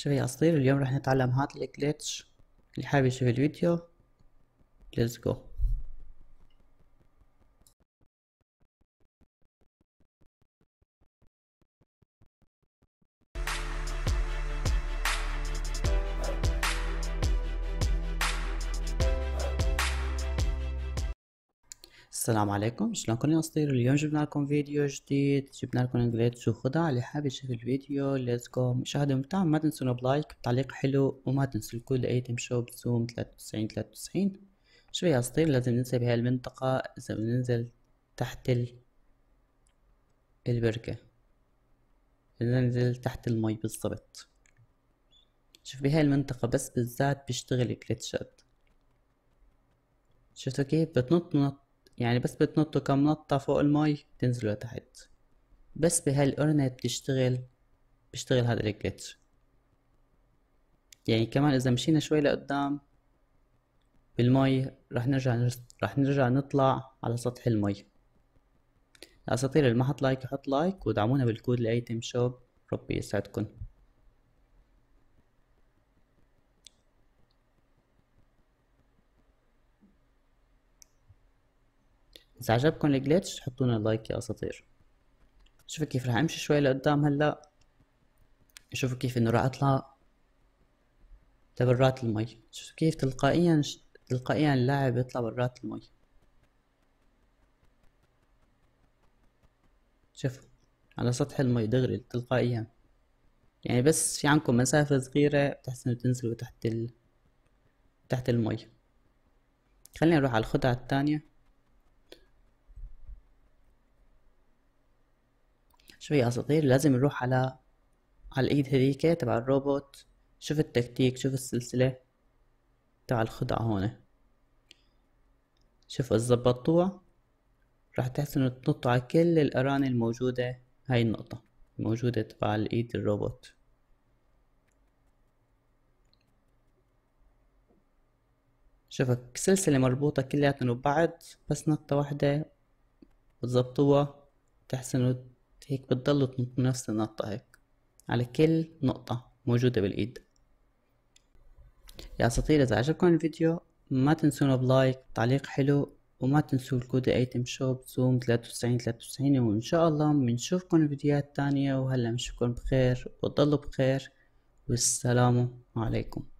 شوف يا أسطير اليوم رح نتعلم هات الجليتش اللي حابب يشوف الفيديو ليتس جو السلام عليكم شلونكم يا اصدقائي اليوم جبنا لكم فيديو جديد جبنا لكم انجليتش وخدع اللي حابب يشوف الفيديو ليتس جو مشاهدة ممتعة ما تنسون بلايك بتعليق حلو وما تنسوا الكل ايتم شوب زوم 93 93 شو يا اصدقائي لازم ننسى بهاي المنطقة اذا بننزل تحت ال... البركة ننزل تحت المي بالضبط شوف بهاي المنطقة بس بالذات بيشتغل جلتشات شفتوا كيف بتنط نط يعني بس بتنطوا كم نطة فوق المي تنزلوا لتحت بس بهالقرنة بتشتغل بيشتغل هذا الجلتش يعني كمان إذا مشينا شوي لقدام بالمي رح نرجع رح نرجع نطلع على سطح المي الأساطير اللي ما حط لايك يحط لايك ودعمونا بالكود لأيتم شوب ربي يسعدكم اذا عجبكم الجليتش حطونا لايك يا اساطير شوفوا كيف رح امشي شوي لقدام هلا شوفوا كيف انه رح اطلع لبرات المي شوفوا كيف تلقائيا تلقائيا اللاعب يطلع برات المي شوفوا على سطح المي دغري تلقائيا يعني بس في عندكم مسافة صغيرة بتحسنوا تنزلوا تحت ال... تحت المي خلينا نروح على الخدعة الثانية شوي أساطير لازم نروح على على الإيد هذيك تبع الروبوت شوف التكتيك شوف السلسلة تبع الخدعة هون شوف إذا ظبطوها راح تحسوا إنه تنطوا على كل الأرانب الموجودة هاي النقطة الموجودة تبع الإيد الروبوت شوفك سلسلة مربوطة كلياتن ببعض بس نقطة واحدة وتظبطوها تحسنوا هيك بتضل تنط نفس النطة هيك على كل نقطة موجودة بالإيد يا أساطير إذا عجبكم الفيديو ما تنسونا بلايك تعليق حلو وما تنسوا الكود ايتم شوب زوم 93 93 وان شاء الله بنشوفكم فيديوهات تانية وهلا بنشوفكم بخير وضلوا بخير والسلام عليكم